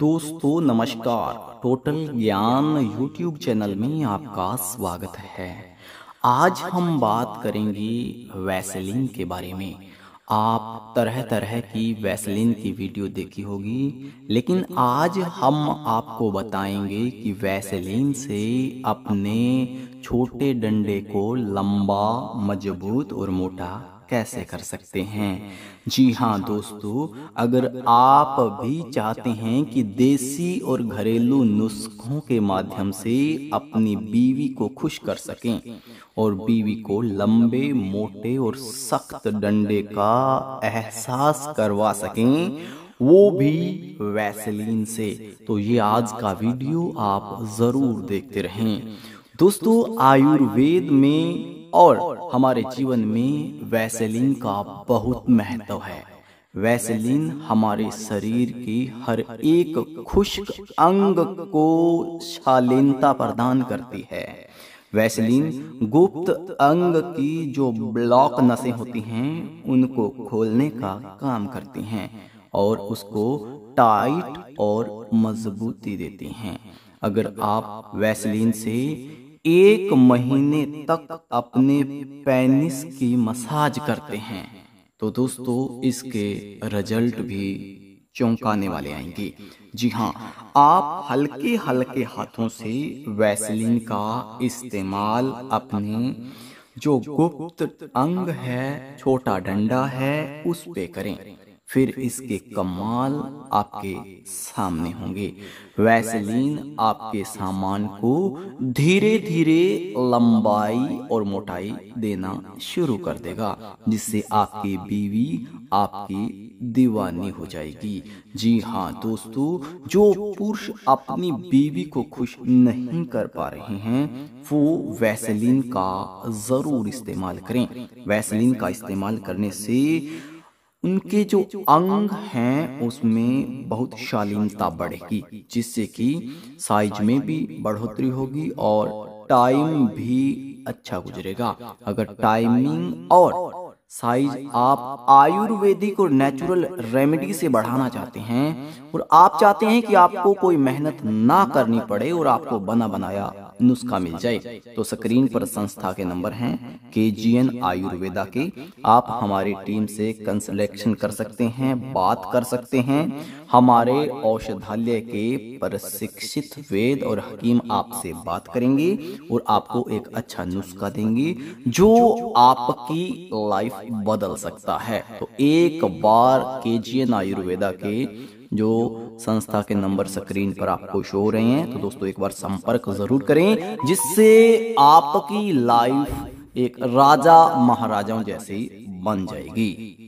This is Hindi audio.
दोस्तों नमस्कार टोटल ज्ञान यूट्यूब चैनल में आपका स्वागत है आज हम बात करेंगे वैसलिन के बारे में आप तरह तरह की वैसलिन की वीडियो देखी होगी लेकिन आज हम आपको बताएंगे कि वैसलिन से अपने छोटे डंडे को लंबा मजबूत और मोटा कैसे कर सकते हैं जी हाँ दोस्तों अगर आप भी चाहते हैं कि देसी और घरेलू नुस्खों के माध्यम से अपनी बीवी को खुश कर सकें और बीवी को लंबे मोटे और सख्त डंडे का एहसास करवा सकें वो भी वैसलीन से तो ये आज का वीडियो आप ज़रूर देखते रहें दोस्तों आयुर्वेद में और हमारे जीवन में वैसलीन का बहुत महत्व है वैसलीन हमारे शरीर की हर एक खुश्क अंग को शालीनता प्रदान करती है वैसलीन गुप्त अंग की जो ब्लॉक नसें होती हैं उनको खोलने का काम करती हैं और उसको टाइट और मजबूती देती हैं अगर आप वैसलीन से एक महीने तक अपने पेनिस की मसाज करते हैं तो दोस्तों इसके रिजल्ट भी चौंकाने वाले आएंगे जी हाँ आप हल्के हल्के हाथों से वैसलिन का इस्तेमाल अपने जो गुप्त अंग है छोटा डंडा है उस पे करें फिर इसके कमाल आपके सामने होंगे वैसलीन आपके सामान को धीरे धीरे लंबाई और मोटाई देना शुरू कर देगा जिससे आपकी बीवी आपकी दीवानी हो जाएगी जी हाँ, हाँ दोस्तों जो पुरुष अपनी बीवी को खुश नहीं कर पा रहे हैं वो वैसलीन का जरूर इस्तेमाल करें वैसलीन का इस्तेमाल करने से उनके जो अंग हैं उसमें बहुत शालीनता बढ़ेगी जिससे कि साइज में भी बढ़ोतरी होगी और टाइम भी अच्छा गुजरेगा अगर टाइमिंग और साइज आप आयुर्वेदिक और नेचुरल रेमेडी से बढ़ाना चाहते हैं और आप चाहते हैं कि आपको कोई मेहनत ना करनी पड़े और आपको बना बनाया नुस्खा मिल जाए तो स्क्रीन पर संस्था के नंबर हैं के जी एन आयुर्वेदा के आप हमारी टीम से कंसलेक्शन कर सकते हैं बात कर सकते हैं हमारे औषधालय के प्रशिक्षित वेद और हकीम आपसे बात करेंगे और आपको एक अच्छा नुस्खा देंगे जो आपकी लाइफ बदल सकता है तो एक बार के जी एन आयुर्वेदा के जो संस्था के नंबर स्क्रीन पर आपको शो हो रहे हैं तो दोस्तों एक बार संपर्क जरूर करें जिससे आपकी लाइफ एक राजा महाराजाओं जैसी बन जाएगी